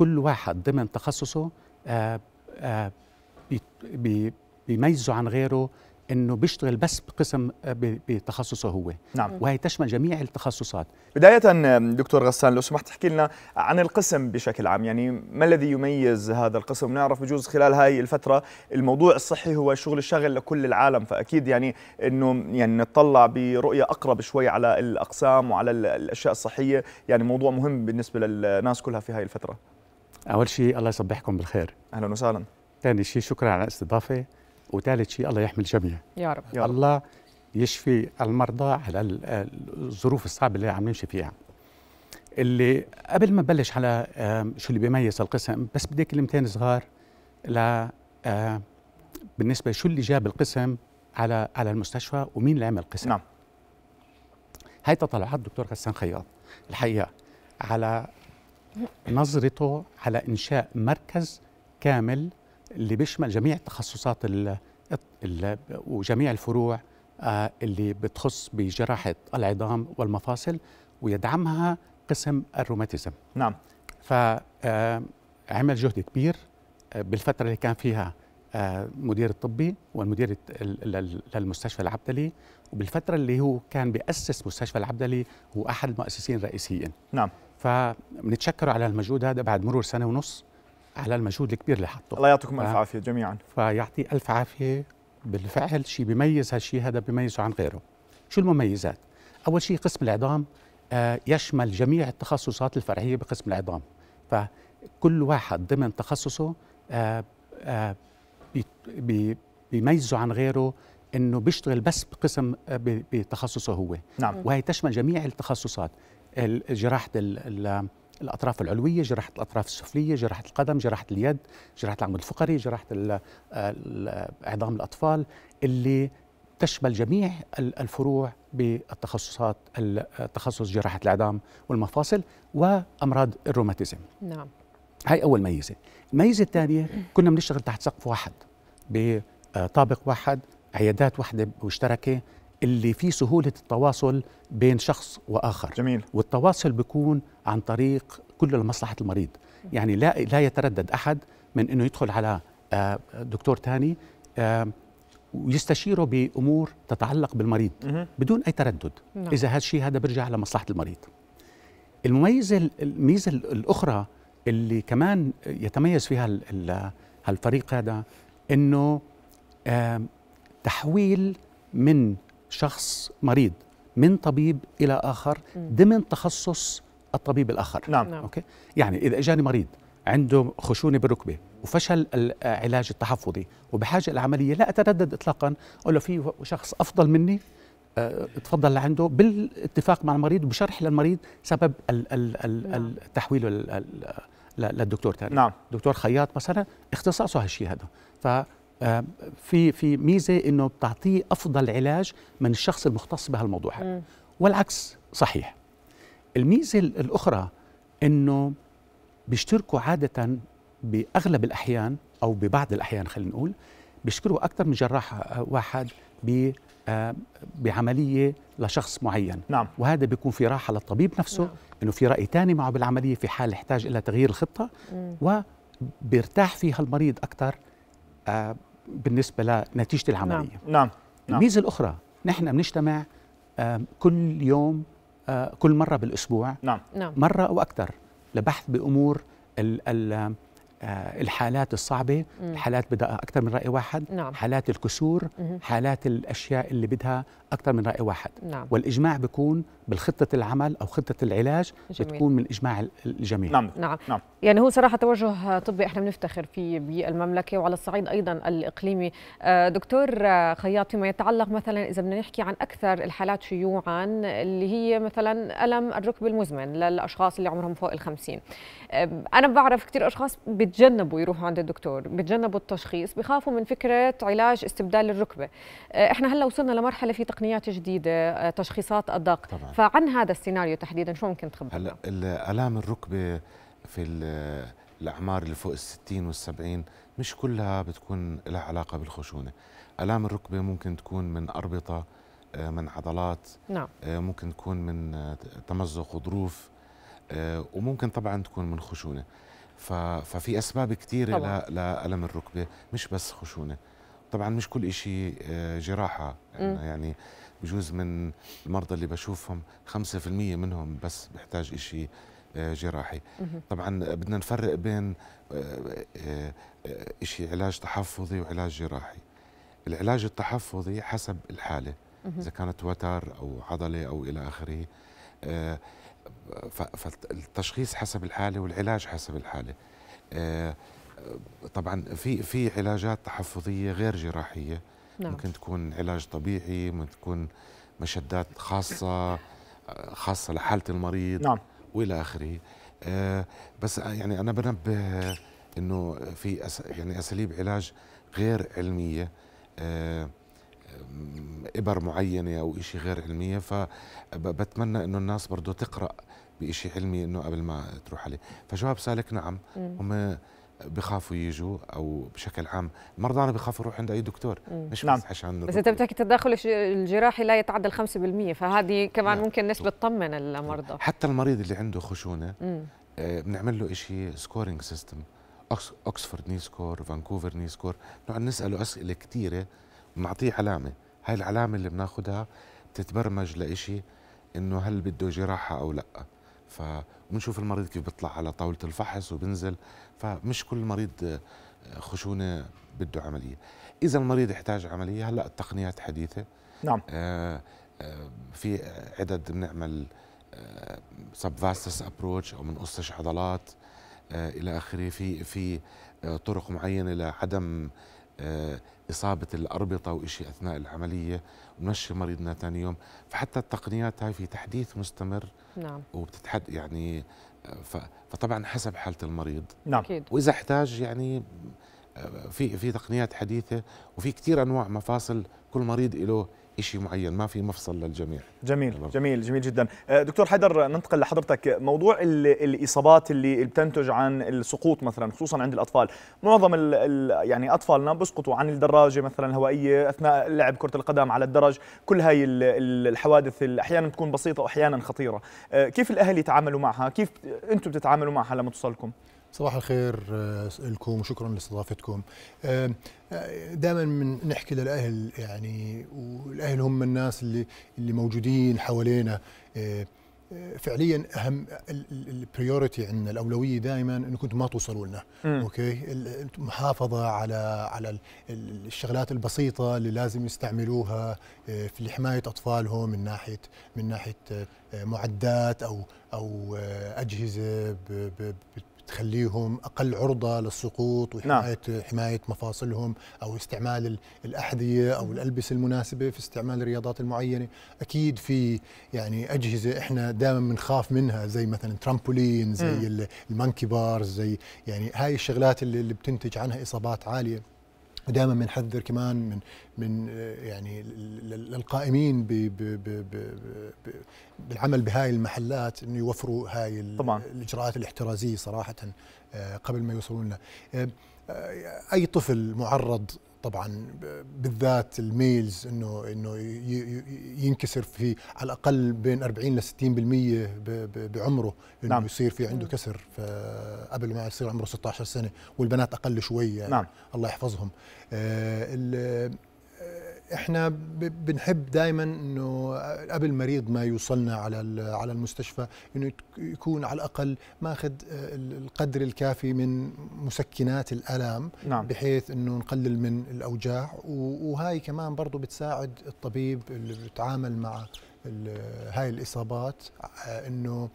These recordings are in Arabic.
كل واحد ضمن تخصصه آه، آه، بيميزه عن غيره انه بيشتغل بس بقسم آه، بتخصصه هو نعم وهي تشمل جميع التخصصات بدايه دكتور غسان لو سمحت تحكي لنا عن القسم بشكل عام يعني ما الذي يميز هذا القسم نعرف بجوز خلال هاي الفتره الموضوع الصحي هو الشغل الشاغل لكل العالم فاكيد يعني انه يعني نتطلع برؤيه اقرب شوي على الاقسام وعلى الاشياء الصحيه يعني موضوع مهم بالنسبه للناس كلها في هاي الفتره اول شيء الله يصبحكم بالخير اهلا وسهلا ثاني شيء شكرا على الاستضافه وثالث شيء الله يحمي الجميع يا رب يا رب. الله يشفي المرضى على الظروف الصعبه اللي عم نمشي فيها اللي قبل ما نبلش على شو اللي بيميز القسم بس بدي كلمتين صغار ل بالنسبه شو اللي جاب القسم على على المستشفى ومين اللي عمل القسم نعم هاي تطلعات دكتور غسان خياط الحقيقه على نظرته على انشاء مركز كامل اللي بيشمل جميع التخصصات وجميع الفروع آه، اللي بتخص بجراحه العظام والمفاصل ويدعمها قسم الروماتيزم نعم فعمل آه، جهد كبير آه، بالفتره اللي كان فيها مدير الطبي والمدير للمستشفى العبدلي وبالفترة اللي هو كان بيأسس مستشفى العبدلي هو أحد المؤسسين الرئيسيين نعم فبنتشكره على المجهود هذا بعد مرور سنة ونص على المجهود الكبير اللي حطه الله يعطيكم ألف عافية جميعا فيعطي ألف عافية بالفعل شيء بيميز هالشيء هذا بيميزه عن غيره شو المميزات؟ أول شيء قسم العظام آه، يشمل جميع التخصصات الفرعية بقسم العظام فكل واحد ضمن تخصصه آه، آه، بيميزه عن غيره انه بيشتغل بس بقسم آه، بتخصصه هو نعم. وهي تشمل جميع التخصصات جراحه الاطراف العلويه جراحه الاطراف السفليه جراحه القدم جراحه اليد جراحه العمود الفقري جراحه آه، عظام الاطفال اللي تشمل جميع الفروع بالتخصصات التخصص جراحه العظام والمفاصل وامراض الروماتيزم نعم هاي اول ميزه الميزه الثانيه كنا بنشتغل تحت سقف واحد بطابق واحد عيادات واحدة مشتركة اللي في سهولة التواصل بين شخص وآخر جميل والتواصل بيكون عن طريق كله لمصلحة المريض يعني لا, لا يتردد أحد من أنه يدخل على آه، دكتور تاني ويستشيره آه، بأمور تتعلق بالمريض بدون أي تردد نعم. إذا هذا الشيء هذا برجع لمصلحة المريض المميزة الميزة الأخرى اللي كمان يتميز فيها الفريق هذا انه تحويل من شخص مريض من طبيب الى اخر ضمن تخصص الطبيب الاخر نعم. نعم اوكي يعني اذا اجاني مريض عنده خشونه بالركبه وفشل العلاج آه، التحفظي وبحاجه لعمليه لا اتردد اطلاقا اقول له في شخص افضل مني آه، تفضل لعنده بالاتفاق مع المريض وبشرح للمريض سبب التحويل نعم. آه، للدكتور تاني نعم دكتور خياط مثلا اختصاصه هالشيء هذا ف آه، في في ميزه انه بتعطيه افضل علاج من الشخص المختص بهالموضوع هذا والعكس صحيح الميزه الاخرى انه بيشتركوا عاده باغلب الاحيان او ببعض الاحيان خلينا نقول بيشتركوا اكثر من جراح آه، واحد آه، بعمليه لشخص معين نعم. وهذا بيكون في راحه للطبيب نفسه نعم. انه في راي ثاني معه بالعمليه في حال احتاج الى تغيير الخطه مم. وبيرتاح فيها المريض اكثر آه، بالنسبه لنتيجه العمليه نعم. نعم, نعم. الميزه الاخرى نحن بنجتمع آه، كل يوم كل مره بالاسبوع نعم. نعم. مره او اكثر لبحث بامور ال ال آه، الحالات الصعبة مم. الحالات بدها أكثر من رأي واحد نعم. حالات الكسور مم. حالات الأشياء اللي بدها أكثر من رأي واحد نعم. والإجماع بيكون بالخطة العمل أو خطة العلاج جميل. بتكون من إجماع الجميع نعم. نعم. نعم يعني هو صراحة توجه طبي إحنا بنفتخر فيه بالمملكة وعلى الصعيد أيضا الإقليمي آه، دكتور آه، خياط فيما يتعلق مثلا إذا بدنا نحكي عن أكثر الحالات شيوعا اللي هي مثلا ألم الركب المزمن للأشخاص اللي عمرهم فوق الخمسين أنا بعرف كثير أشخاص بتجنبوا يروحوا عند الدكتور بتجنبوا التشخيص بخافوا من فكره علاج استبدال الركبه آه، احنا هلا وصلنا لمرحله في تقنيات جديده آه، تشخيصات ادق طبعا. فعن هذا السيناريو تحديدا شو ممكن تخبرنا هلا الام الركبه في الاعمار اللي فوق الستين والسبعين مش كلها بتكون لها علاقه بالخشونه الام الركبه ممكن تكون من اربطه آه، من عضلات نعم. ممكن تكون من تمزق وظروف وممكن طبعا تكون من خشونه ففي اسباب كثيره لالم الركبه مش بس خشونه طبعا مش كل شيء آه، جراحه يعني, يعني بجوز من المرضى اللي بشوفهم 5% منهم بس بحتاج شيء آه، جراحي طبعا بدنا نفرق بين آه، شيء علاج تحفظي وعلاج جراحي العلاج التحفظي حسب الحاله اذا كانت وتر او عضله او الى اخره فالتشخيص حسب الحاله والعلاج حسب الحاله آه، طبعا في في علاجات تحفظيه غير جراحيه نعم. ممكن تكون علاج طبيعي ممكن تكون مشدات خاصه آه، خاصه لحاله المريض نعم. والى اخره آه، بس يعني انا بنبه انه في يعني اساليب علاج غير علميه ابر معينه او شيء غير علميه فبتمنى انه الناس برضه تقرا بشيء علمي انه قبل ما تروح عليه فشباب سالك نعم هم بخافوا يجوا او بشكل عام المرضى انا بخافوا يروح عند اي دكتور مش نعم. بس عشان بس انت بتحكي التداخل الجراحي لا يتعدى ال 5% فهذه كمان نعم. ممكن نسبه تطمن المرضى حتى المريض اللي عنده خشونه آه بنعمل له شيء سكورينج سيستم اوكسفورد ني سكور فانكوفر ني سكور بنقعد نساله اسئله كثيره بنعطيه علامه هاي العلامه اللي بناخدها بتتبرمج لإشي انه هل بده جراحه او لا فبنشوف المريض كيف بيطلع على طاوله الفحص وبنزل فمش كل مريض آه، خشونه بده عمليه اذا المريض احتاج عمليه هلا التقنيات حديثه نعم آه آه في عدد بنعمل سبفاستس آه، ابروتش او بنقصش عضلات آه الى اخره في في آه، طرق معينه لعدم آه، إصابة الأربطة وإشي أثناء العملية ونمشي مريضنا ثاني يوم فحتى التقنيات هاي في تحديث مستمر نعم وبتتحد يعني آه، فطبعا حسب حالة المريض نعم وإذا احتاج يعني آه، في في تقنيات حديثة وفي كثير أنواع مفاصل كل مريض له شيء معين ما في مفصل للجميع جميل الله. جميل جميل جدا أه، دكتور حيدر ننتقل لحضرتك موضوع الاصابات اللي بتنتج عن السقوط مثلا خصوصا عند الاطفال معظم الـ الـ يعني اطفالنا بيسقطوا عن الدراجه مثلا الهوائيه اثناء لعب كره القدم على الدرج كل هاي الحوادث اللي احيانا تكون بسيطه واحيانا خطيره أه، كيف الاهل يتعاملوا معها كيف انتم بتتعاملوا معها لما توصلكم صباح الخير آه، لكم وشكرا لاستضافتكم آه، دائما من نحكي للاهل يعني والاهل هم الناس اللي اللي موجودين حوالينا آه، فعليا اهم البريورتي عندنا الاولويه دائما انكم ما توصلوا لنا م. اوكي المحافظه على على الشغلات البسيطه اللي لازم يستعملوها في حمايه اطفالهم من ناحيه من ناحيه معدات او او اجهزه تخليهم اقل عرضه للسقوط نعم. وحمايه نعم. حمايه مفاصلهم او استعمال الاحذيه او الالبسه المناسبه في استعمال الرياضات المعينه، اكيد في يعني اجهزه احنا دائما بنخاف من منها زي مثلا ترامبولين زي المانكي بارز زي يعني هاي الشغلات اللي, اللي بتنتج عنها اصابات عاليه ودائما بنحذر كمان من من آه، يعني للقائمين ب ب ب ب بالعمل بهاي المحلات انه يوفروا هاي طبعا. الاجراءات الاحترازيه صراحه آه، قبل ما يوصلوا لنا آه، اي طفل معرض طبعا بالذات الميلز انه انه ينكسر في على الاقل بين 40 ل 60% بعمره انه نعم. يصير في عنده كسر قبل ما يصير عمره 16 سنه والبنات اقل شوي يعني نعم. الله يحفظهم آه احنا بنحب دائما انه قبل المريض ما يوصلنا على على المستشفى انه يكون على الاقل ماخذ القدر الكافي من مسكنات الالم نعم. بحيث انه نقلل من الاوجاع وهاي كمان برضه بتساعد الطبيب اللي بيتعامل مع هاي الاصابات انه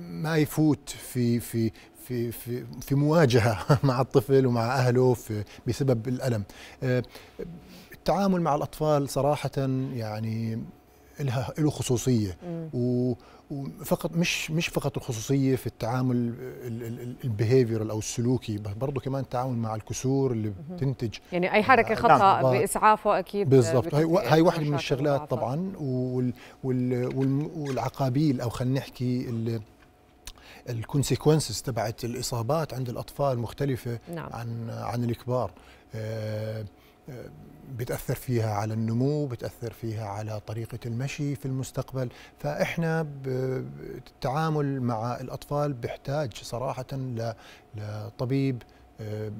ما يفوت في في في في في مواجهه مع الطفل ومع اهله في بسبب الالم آه، التعامل مع الاطفال صراحه يعني لها له خصوصيه و وفقط مش مش فقط الخصوصيه في التعامل البيهيفير او السلوكي برضه كمان التعامل مع الكسور اللي بتنتج يعني اي حركه آه، خطا نعم، باسعافه اكيد بالضبط هي هاي واحده من الشغلات طبعا وال وال والعقابيل او خلينا نحكي الكونسيكونسز تبعت الاصابات عند الاطفال مختلفه نعم. عن عن الكبار آه، آه، بتاثر فيها على النمو بتاثر فيها على طريقه المشي في المستقبل فاحنا التعامل مع الاطفال بيحتاج صراحه لطبيب آه،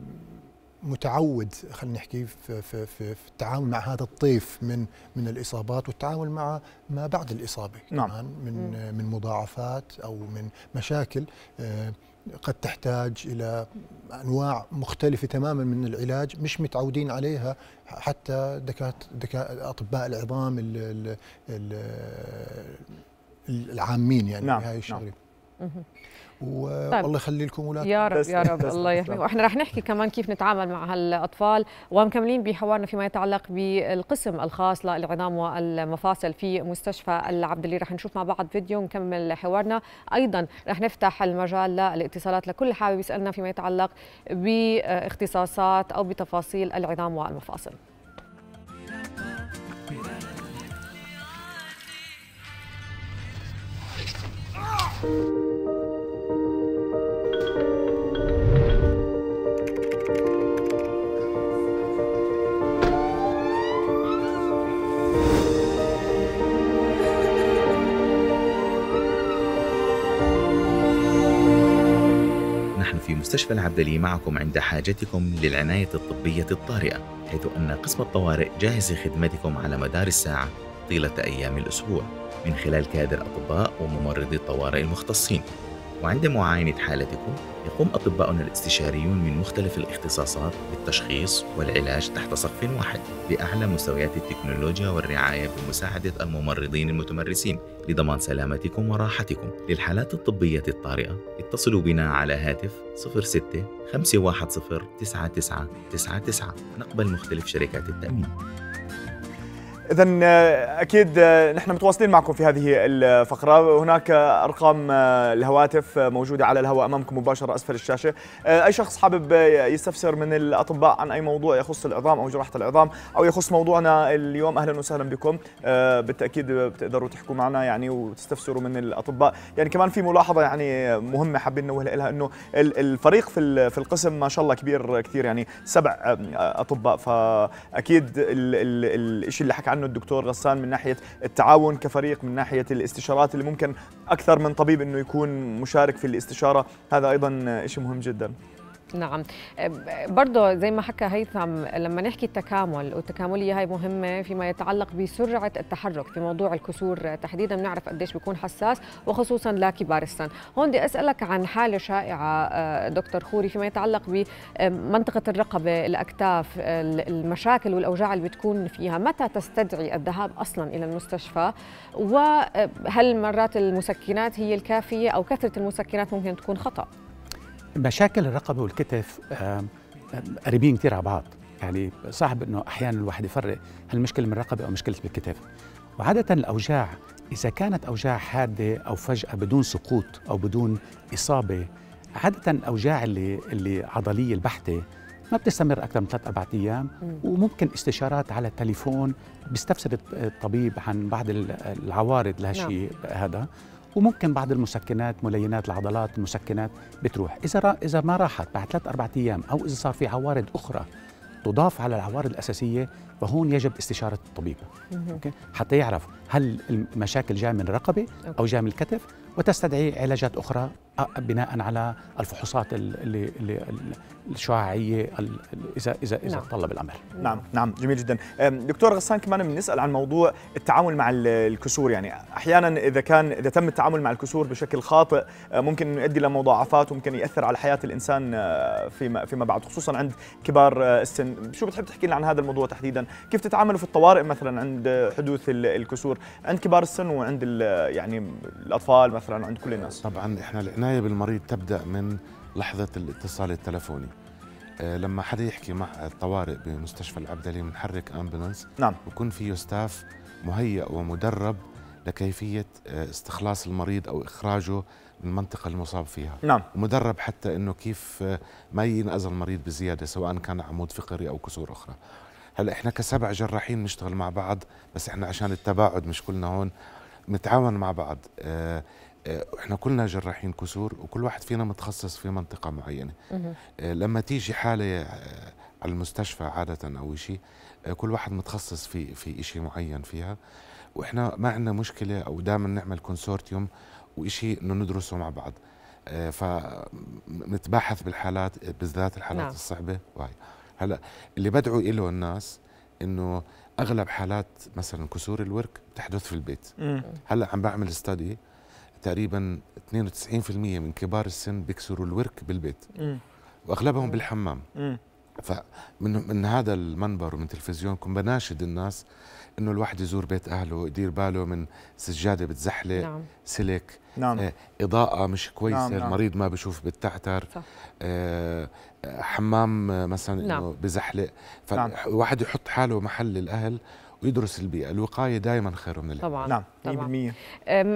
متعود خلينا نحكي في, في, في, في التعامل مع هذا الطيف من من الاصابات والتعامل مع ما بعد الاصابه نعم. كمان من مم. من مضاعفات او من مشاكل آه، قد تحتاج الى انواع مختلفه تماما من العلاج مش متعودين عليها حتى دكاتره اطباء العظام الـ الـ الـ العامين يعني نعم. هاي نعم. الشغله نعم. والله طيب. يخلي لكم اولادكم يا رب يا رب الله يحميكم واحنا رح نحكي كمان كيف نتعامل مع هالاطفال ومكملين بحوارنا فيما يتعلق بالقسم الخاص للعظام والمفاصل في مستشفى العبد اللي رح نشوف مع بعض فيديو ونكمل حوارنا ايضا رح نفتح المجال للاتصالات لكل حابب يسالنا فيما يتعلق باختصاصات او بتفاصيل العظام والمفاصل Thank you. في مستشفى العبدلي معكم عند حاجتكم للعناية الطبية الطارئة حيث أن قسم الطوارئ جاهز لخدمتكم على مدار الساعة طيلة أيام الأسبوع من خلال كادر أطباء وممرضي الطوارئ المختصين وعند معاينة حالتكم يقوم أطباؤنا الاستشاريون من مختلف الاختصاصات بالتشخيص والعلاج تحت سقف واحد بأعلى مستويات التكنولوجيا والرعاية بمساعدة الممرضين المتمرسين لضمان سلامتكم وراحتكم للحالات الطبية الطارئة اتصلوا بنا على هاتف 06 510 9999 نقبل مختلف شركات التأمين اذا آه، اكيد آه، نحن متواصلين معكم في هذه الفقره هناك آه، ارقام الهواتف موجوده على الهواء امامكم مباشره اسفل الشاشه اي شخص حابب يستفسر من الاطباء عن اي موضوع يخص العظام او جراحه العظام او يخص موضوعنا اليوم اهلا وسهلا بكم بالتاكيد بتقدروا تحكوا معنا يعني وتستفسروا من الاطباء يعني كمان في ملاحظه يعني مهمه حابين ننوه لها انه الفريق في في القسم ما شاء الله كبير كثير يعني سبع اطباء فاكيد الشيء اللي حكى عنه الدكتور غسان من ناحيه التعاون كفريق من ناحيه الاستشارات اللي ممكن اكثر من طبيب انه يكون مشارك في الاستشاره هذا ايضا شيء مهم جدا نعم برضه زي ما حكى هيثم لما نحكي التكامل والتكاملية هاي مهمة فيما يتعلق بسرعة التحرك في موضوع الكسور تحديدا بنعرف قديش بيكون حساس وخصوصا لكبار السن هون بدي أسألك عن حالة شائعة آه، دكتور خوري فيما يتعلق بمنطقة الرقبة الأكتاف المشاكل والأوجاع اللي بتكون فيها متى تستدعي الذهاب أصلا إلى المستشفى وهل مرات المسكنات هي الكافية أو كثرة المسكنات ممكن تكون خطأ مشاكل الرقبه والكتف قريبين كثير على بعض يعني صعب انه احيانا الواحد يفرق هل المشكله من الرقبه او مشكله بالكتف وعاده الاوجاع اذا كانت اوجاع حاده او فجاه بدون سقوط او بدون اصابه عاده الاوجاع اللي اللي عضليه البحته ما بتستمر اكثر من ثلاث اربع ايام وممكن استشارات على التليفون بيستفسر الطبيب عن بعض العوارض لهالشيء نعم. هذا وممكن بعض المسكنات ملينات العضلات المسكنات بتروح إذا, را إذا ما راحت بعد ثلاث أربع أيام أو إذا صار في عوارض أخرى تضاف على العوارض الأساسية فهون يجب استشارة الطبيب أوكي؟ حتى يعرف هل المشاكل جايه من الرقبة أو جايه من الكتف وتستدعي علاجات أخرى آه، بناء على الفحوصات اللي, اللي الشعاعيه اذا اذا اذا نعم. طلب الامر نعم نعم جميل جدا دكتور غسان كمان بنسال عن موضوع التعامل مع الكسور يعني احيانا اذا كان اذا تم التعامل مع الكسور بشكل خاطئ أه، ممكن يؤدي لمضاعفات وممكن ياثر على حياه الانسان أه، فيما فيما بعد خصوصا عند كبار السن شو بتحب تحكي لنا عن هذا الموضوع تحديدا كيف تتعاملوا في الطوارئ مثلا عند حدوث الكسور عند كبار السن وعند يعني الاطفال مثلا وعند كل الناس طبعا احنا العناية بالمريض تبدأ من لحظة الاتصال التلفوني آه، لما حدا يحكي مع الطوارئ بمستشفى العبدلي بنحرك أمبولنس نعم بكون فيه ستاف مهيئ ومدرب لكيفية آه، استخلاص المريض أو إخراجه من المنطقة المصاب فيها نعم ومدرب حتى أنه كيف آه، ما ينأذى المريض بزيادة سواء كان عمود فقري أو كسور أخرى هلا احنا كسبع جراحين بنشتغل مع بعض بس احنا عشان التباعد مش كلنا هون نتعاون مع بعض آه، احنا كلنا جراحين كسور وكل واحد فينا متخصص في منطقه معينه آه، لما تيجي حاله آه، على المستشفى عاده او شيء كل واحد متخصص في في شيء معين فيها واحنا ما عندنا مشكله او دائما نعمل كونسورتيوم وشيء انه ندرسه مع بعض فنتباحث بالحالات بالذات الحالات نعم. الصعبه وهي هلا اللي بدعو له الناس انه اغلب حالات مثلا كسور الورك بتحدث في البيت مم. هلا عم بعمل ستدي تقريبا 92% من كبار السن بيكسروا الورك بالبيت واغلبهم بالحمام فمن من هذا المنبر ومن تلفزيونكم بناشد الناس انه الواحد يزور بيت اهله يدير باله من سجاده بتزحلق نعم. سلك نعم. آه، اضاءه مش كويسه نعم. نعم. المريض ما بشوف بتعتر آه حمام آه، مثلا نعم. انه بزحلق نعم. فالواحد يحط حاله محل الاهل ويدرس البيئه الوقايه دائما خير من طبعا نعم 100%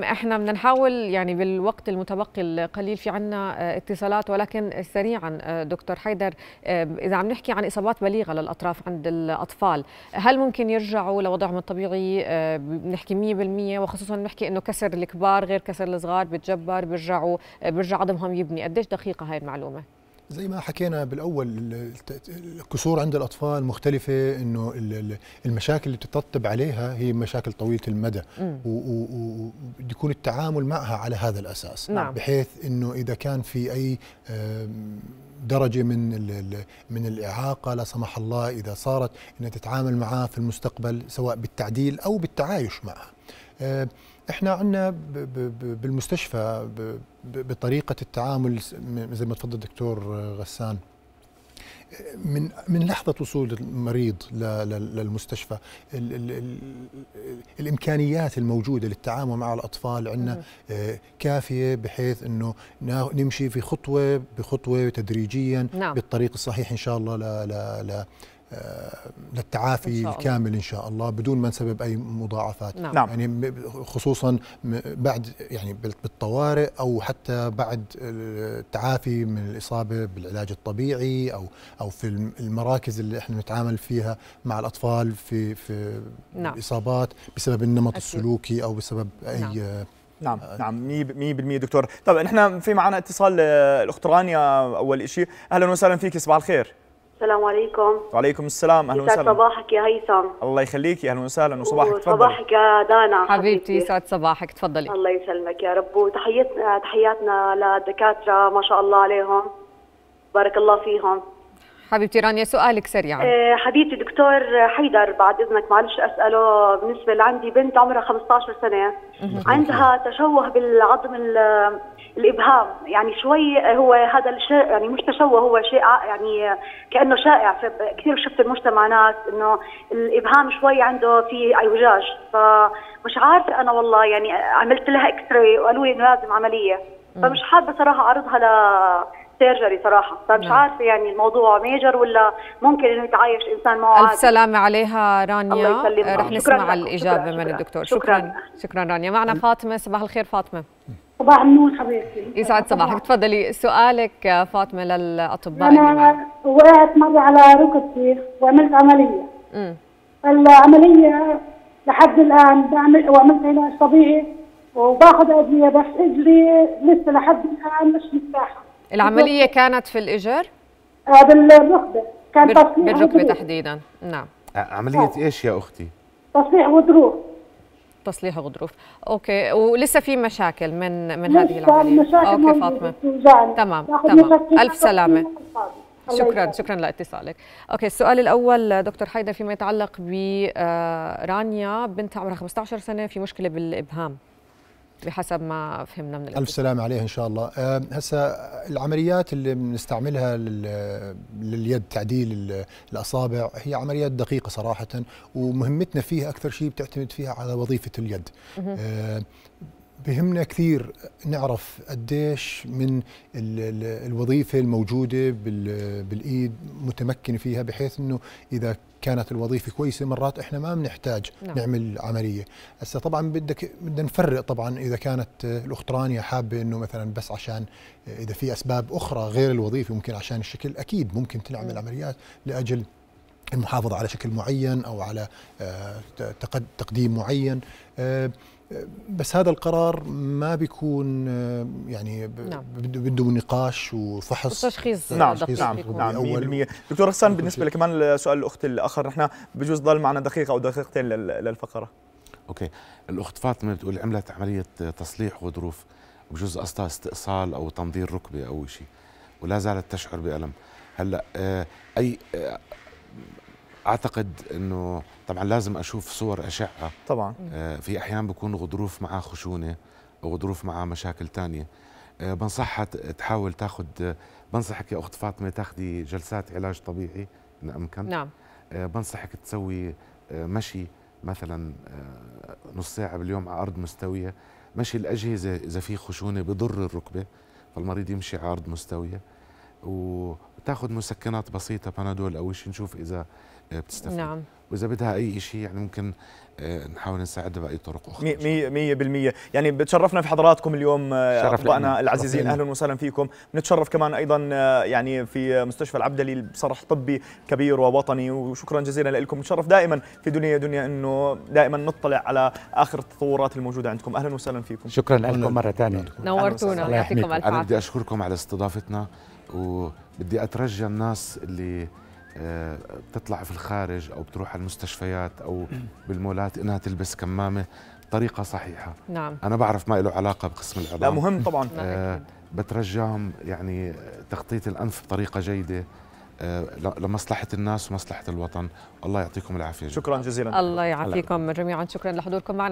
احنا بدنا نحاول يعني بالوقت المتبقي القليل في عنا آه، اتصالات ولكن سريعا آه، دكتور حيدر اذا عم نحكي عن اصابات بليغه للاطراف عند الاطفال هل ممكن يرجعوا لوضعهم الطبيعي آه، بنحكي 100% وخصوصا بنحكي انه كسر الكبار غير كسر الصغار بتجبر بيرجعوا بيرجع عظمهم يبني قديش دقيقه هاي المعلومه زي ما حكينا بالاول الكسور عند الاطفال مختلفه انه المشاكل اللي بتترتب عليها هي مشاكل طويله المدى وبده يكون التعامل معها على هذا الاساس نعم. بحيث انه اذا كان في اي درجه من من الاعاقه لا سمح الله اذا صارت انها تتعامل معها في المستقبل سواء بالتعديل او بالتعايش معها آه، احنا عندنا بالمستشفى بطريقه التعامل زي ما تفضل الدكتور غسان من من لحظه وصول المريض للمستشفى الـ الـ الـ الامكانيات الموجوده للتعامل مع الاطفال عندنا آه، كافيه بحيث انه نمشي في خطوه بخطوه تدريجيا نعم. بالطريق الصحيح ان شاء الله لـ لـ لـ آه، للتعافي إن الكامل ان شاء الله بدون ما نسبب اي مضاعفات نعم. نعم. يعني خصوصا بعد يعني بالطوارئ او حتى بعد التعافي من الاصابه بالعلاج الطبيعي او او في المراكز اللي احنا نتعامل فيها مع الاطفال في في نعم. الاصابات بسبب النمط أكيد. السلوكي او بسبب اي نعم. آه، نعم آه، نعم 100% دكتور طبعا احنا في معنا اتصال الاخت رانيا اول شيء اهلا وسهلا فيك صباح الخير السلام عليكم وعليكم السلام اهلا وسهلا صباحك يا هيثم الله يخليكي اهلا وسهلا وصباحك تفضل صباحك يا دانا حبيبتي يسعد صباحك تفضلي الله يسلمك يا رب وتحياتنا تحياتنا للدكاتره ما شاء الله عليهم بارك الله فيهم حبيبتي رانيا سؤالك سريعا أه حبيبتي دكتور حيدر بعد اذنك معلش اساله بالنسبه لعندي بنت عمرها 15 سنه عندها تشوه بالعظم الابهام يعني شوي هو هذا الشيء يعني مش تشوه هو شيء يعني كانه شائع كثير شفت المجتمع ناس انه الابهام شوي عنده في اعوجاج فمش عارفه انا والله يعني عملت لها اكس راي وقالوا لي انه لازم عمليه فمش حابه صراحه اعرضها ل سيرجري صراحه فمش نعم. عارفه يعني الموضوع ميجر ولا ممكن انه يتعايش انسان معه عادي. الف سلامه عليها رانيا رح نسمع شكراً الاجابه شكراً من الدكتور شكرا شكرا, شكرا رانيا معنا فاطمه صباح الخير فاطمه صباح النور حبيبتي يسعد صباحك تفضلي سؤالك آه، فاطمه للاطباء انا وقعت مره على ركبتي وعملت عمليه امم العمليه لحد الان بعمل وعملت علاج طبيعي وباخذ ادويه بس اجري لسه لحد الان مش مرتاحه العمليه كانت في الاجر؟ آه بالركبه كان تصحيح بالركبه تحديدا نعم آه، عمليه آه. ايش يا اختي؟ تصحيح غضروف تصليح غضروف اوكي ولسه في مشاكل من من هذه العمليه اوكي فاطمه تمام تمام الف سلامه شكرا شكرا لاتصالك اوكي السؤال الاول دكتور حيدر فيما يتعلق برانيا آه، بنت عمرها 15 سنه في مشكله بالابهام بحسب ما فهمنا من الألف ألف سلام عليه إن شاء الله هسه آه، هسا العمليات اللي بنستعملها لليد تعديل الأصابع هي عمليات دقيقة صراحة ومهمتنا فيها أكثر شيء بتعتمد فيها على وظيفة اليد آه، بهمنا كثير نعرف قديش من الوظيفه الموجوده بالايد متمكن فيها بحيث انه اذا كانت الوظيفه كويسه مرات احنا ما بنحتاج نعم. نعمل عمليه هسه طبعا بدك بدنا نفرق طبعا اذا كانت الاخت رانيا حابه انه مثلا بس عشان اذا في اسباب اخرى غير الوظيفه ممكن عشان الشكل اكيد ممكن تنعمل مم. نعم. عمليات لاجل المحافظة على شكل معين أو على آه، تقديم معين آه، بس هذا القرار ما بيكون يعني نعم. بده نقاش وفحص وتشخيص نعم دقيق نعم نعم 100% دكتور حسان بالنسبه لكمان سؤال الاخت الاخر نحن بجوز ضل معنا دقيقه او دقيقتين للفقره اوكي الاخت فاطمه بتقول عملت عمليه تصليح غضروف بجوز قصدها استئصال او تنظير ركبه او شيء ولا زالت تشعر بالم هلا آه، اي آه، اعتقد انه طبعا لازم اشوف صور اشعه طبعا آه، في احيان بكون غضروف معها خشونه وغضروف معها مشاكل تانية آه، بنصحها تحاول تاخذ آه، بنصحك يا اخت فاطمه تاخذي جلسات علاج طبيعي ان امكن نعم, نعم. بنصحك تسوي مشي مثلا نص ساعه باليوم على ارض مستويه مشي الاجهزه اذا في خشونه بضر الركبه فالمريض يمشي على ارض مستويه وتاخذ مسكنات بسيطه بنادول او شيء نشوف اذا بتستفيد نعم واذا بدها اي شيء يعني ممكن آه، نحاول نساعدها باي طرق اخرى 100% يعني بتشرفنا في حضراتكم اليوم اخوانا آه، العزيزين اهلا وسهلا فيكم بنتشرف كمان ايضا آه، يعني في مستشفى العبدلي بصرح طبي كبير ووطني وشكرا جزيلا لكم بنتشرف دائما في دنيا دنيا انه دائما نطلع على اخر التطورات الموجوده عندكم اهلا وسهلا فيكم شكرا لكم مره ثانيه نورتونا يعطيكم الف انا بدي اشكركم على استضافتنا وبدي اترجى الناس اللي بتطلع آه، في الخارج او بتروح على المستشفيات او بالمولات انها تلبس كمامه بطريقه صحيحه نعم انا بعرف ما له علاقه بقسم العظام لا مهم طبعا نعم. آه بترجاهم يعني تغطيه الانف بطريقه جيده آه، لمصلحة الناس ومصلحة الوطن الله يعطيكم العافية جدا. شكرا جزيلا الله يعافيكم جميعا شكرا لحضوركم معنا